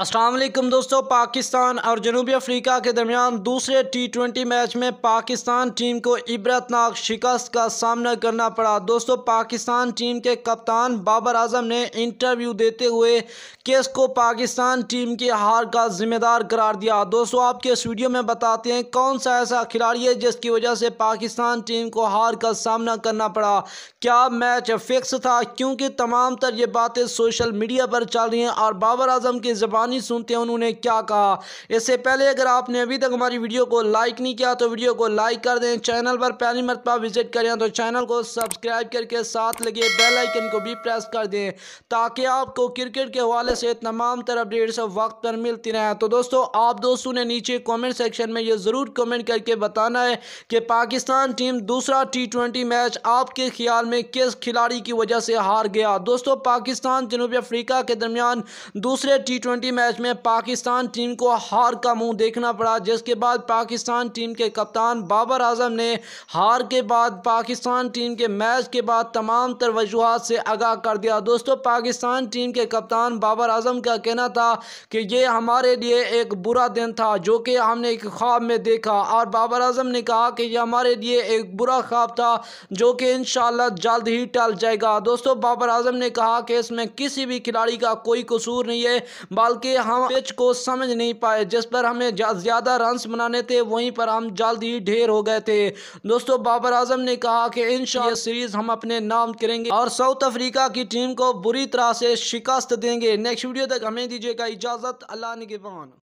असलम दोस्तों पाकिस्तान और जनूबी अफ्रीका के दरमियान दूसरे टी ट्वेंटी मैच में पाकिस्तान टीम को इबरतनाक शिकस्त का सामना करना पड़ा दोस्तों पाकिस्तान टीम के कप्तान बाबर आजम ने इंटरव्यू देते हुए केस को पाकिस्तान टीम की हार का जिम्मेदार करार दिया दोस्तों आपके इस वीडियो में बताते हैं कौन सा ऐसा खिलाड़ी है जिसकी वजह से पाकिस्तान टीम को हार का सामना करना पड़ा क्या मैच फिक्स था क्योंकि तमाम तर ये बातें सोशल मीडिया पर चल रही हैं और बाबर आजम की जबान कहानी सुनते हैं उन्होंने क्या कहा इससे पहले अगर आपने अभी तक हमारी वीडियो को लाइक नहीं किया तो वीडियो को लाइक कर दें चैनल पर पहली मरतबा विजिट करें तो चैनल को सब्सक्राइब करके साथ लगे बेलाइकन को भी प्रेस कर दें ताकि आपको क्रिकेट के हवाले से तमाम तरह अपडेट्स वक्त पर मिलती रहें तो दोस्तों आप दोस्तों ने नीचे कॉमेंट सेक्शन में ये ज़रूर कॉमेंट करके बताना है कि पाकिस्तान टीम दूसरा टी मैच आपके ख्याल में किस खिलाड़ी की वजह से हार गया दोस्तों पाकिस्तान जनूबी अफ्रीका के दरमियान दूसरे टी मैच में पाकिस्तान टीम को हार का मुंह देखना पड़ा जिसके बाद पाकिस्तान टीम के कप्तान बाबर आजम ने हार के बाद पाकिस्तान टीम के मैच के बाद तमाम तर वजूहत से आगाह कर दिया दोस्तों पाकिस्तान टीम के कप्तान बाबर आजम का कहना था कि ये हमारे लिए एक बुरा दिन था जो कि हमने एक ख्वाब में देखा और बाबर आजम ने कहा कि यह हमारे लिए एक बुरा ख्वाब था जो कि इन जल्द ही टल जाएगा दोस्तों बाबर आजम ने कहा कि इसमें किसी भी खिलाड़ी का कोई कसूर नहीं है बल्कि कि हम पिच को समझ नहीं पाए जिस पर हमें ज़्यादा रन बनाने थे वहीं पर हम जल्द ही ढेर हो गए थे दोस्तों बाबर आजम ने कहा कि इन सीरीज़ हम अपने नाम करेंगे और साउथ अफ्रीका की टीम को बुरी तरह से शिकस्त देंगे नेक्स्ट वीडियो तक हमें दीजिएगा इजाज़त अल्लाह ने